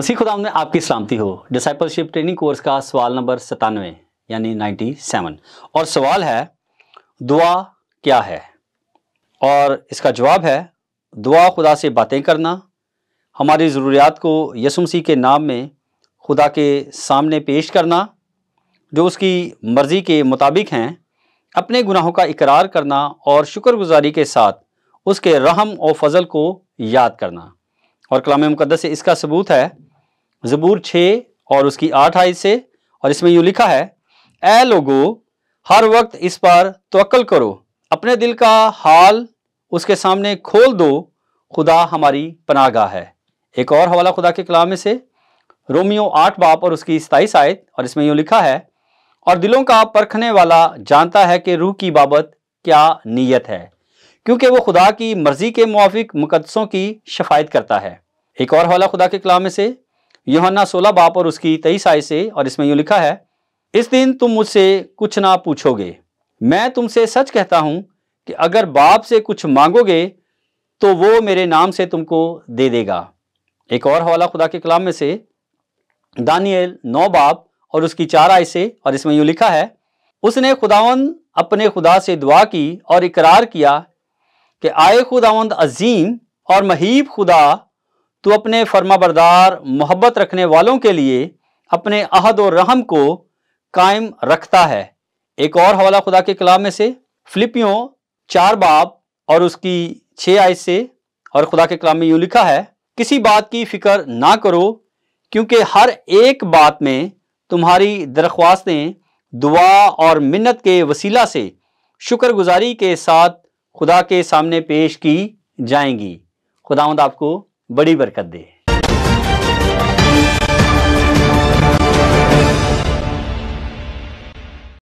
मसीह ख़ुदा ने आपकी सलामती हो डिसाइपलशिप ट्रेनिंग कोर्स का सवाल नंबर सतानवे यानी सेवन और सवाल है दुआ क्या है और इसका जवाब है दुआ खुदा से बातें करना हमारी ज़रूरियात को यसु मसीह के नाम में खुदा के सामने पेश करना जो उसकी मर्ज़ी के मुताबिक हैं अपने गुनाहों का इकरार करना और शुक्रगुजारी के साथ उसके रहम और फजल को याद करना और कलाम मुकदस से इसका सबूत है ज़बूर छः और उसकी आठ आई से और इसमें यूं लिखा है ए लोगो हर वक्त इस पर तोल करो अपने दिल का हाल उसके सामने खोल दो खुदा हमारी पनागा है एक और हवाला खुदा के कलाम में से रोमियो आठ बाप और उसकी सताईस आयत और इसमें यूँ लिखा है और दिलों का परखने वाला जानता है कि रूह की बाबत क्या नीयत है क्योंकि वो खुदा की मर्ज़ी के मुआफिक मुकदसों की शफायत करता है एक और हवाला खुदा के कलाम में से योहना सोलह बाप और उसकी तेईस आय से और इसमें यूँ लिखा है इस दिन तुम मुझसे कुछ ना पूछोगे मैं तुमसे सच कहता हूँ कि अगर बाप से कुछ मांगोगे तो वो मेरे नाम से तुमको दे देगा एक और हवाला खुदा के कलाम में से दानियल नौ बाप और उसकी चार आय से और इसमें यूँ लिखा है उसने खुदावंद अपने खुदा से दुआ की और इकरार किया कि आए खुदावंद अजीम और महीब खुदा तो अपने फर्मा बरदार मोहब्बत रखने वालों के लिए अपने अहद और रहम को कायम रखता है एक और हवाला खुदा के कलाम में से फिलिपियों चार बाब और उसकी छः आय से और खुदा के कलाम में यूँ लिखा है किसी बात की फ़िक्र ना करो क्योंकि हर एक बात में तुम्हारी दरख्वास्तें दुआ और मिन्नत के वसीला से शुक्रगुजारी के साथ खुदा के सामने पेश की जाएंगी खुदावंद आपको बड़ी बरकत दे